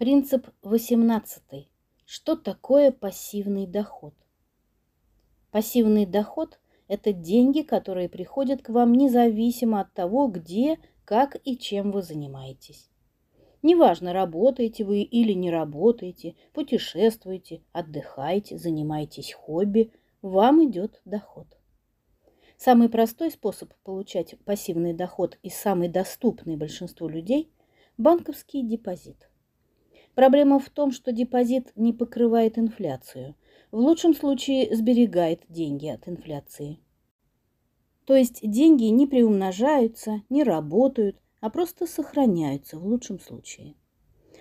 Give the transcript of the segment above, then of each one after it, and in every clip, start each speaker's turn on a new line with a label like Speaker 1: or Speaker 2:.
Speaker 1: Принцип 18. Что такое пассивный доход? Пассивный доход – это деньги, которые приходят к вам независимо от того, где, как и чем вы занимаетесь. Неважно, работаете вы или не работаете, путешествуете, отдыхаете, занимаетесь хобби, вам идет доход. Самый простой способ получать пассивный доход и самый доступный большинству людей – банковский депозит. Проблема в том, что депозит не покрывает инфляцию. В лучшем случае сберегает деньги от инфляции. То есть деньги не приумножаются, не работают, а просто сохраняются в лучшем случае.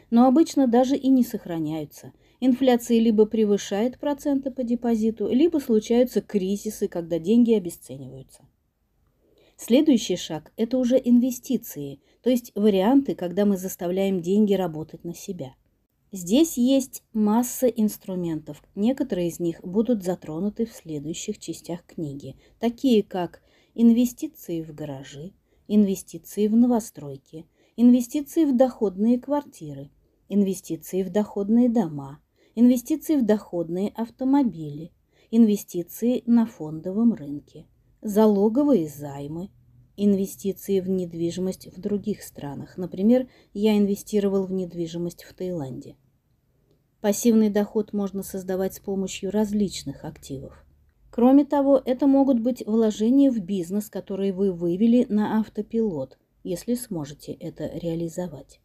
Speaker 1: Но обычно даже и не сохраняются. Инфляция либо превышает проценты по депозиту, либо случаются кризисы, когда деньги обесцениваются. Следующий шаг – это уже инвестиции, то есть варианты, когда мы заставляем деньги работать на себя. Здесь есть масса инструментов. Некоторые из них будут затронуты в следующих частях книги, такие как инвестиции в гаражи, инвестиции в новостройки, инвестиции в доходные квартиры, инвестиции в доходные дома, инвестиции в доходные автомобили, инвестиции на фондовом рынке, залоговые займы, инвестиции в недвижимость в других странах. Например, я инвестировал в недвижимость в Таиланде. Пассивный доход можно создавать с помощью различных активов. Кроме того, это могут быть вложения в бизнес, которые вы вывели на автопилот, если сможете это реализовать.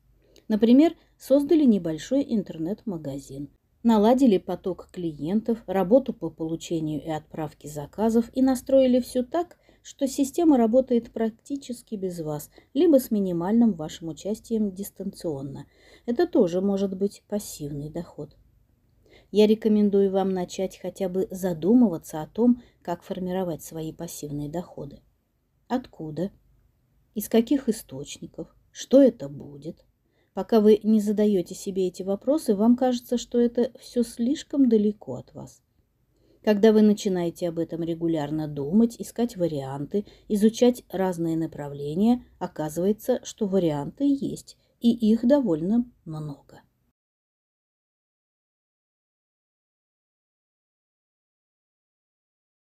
Speaker 1: Например, создали небольшой интернет-магазин, наладили поток клиентов, работу по получению и отправке заказов и настроили все так, что система работает практически без вас, либо с минимальным вашим участием дистанционно. Это тоже может быть пассивный доход. Я рекомендую вам начать хотя бы задумываться о том, как формировать свои пассивные доходы. Откуда? Из каких источников? Что это будет? Пока вы не задаете себе эти вопросы, вам кажется, что это все слишком далеко от вас. Когда вы начинаете об этом регулярно думать, искать варианты, изучать разные направления, оказывается, что варианты есть, и их довольно много.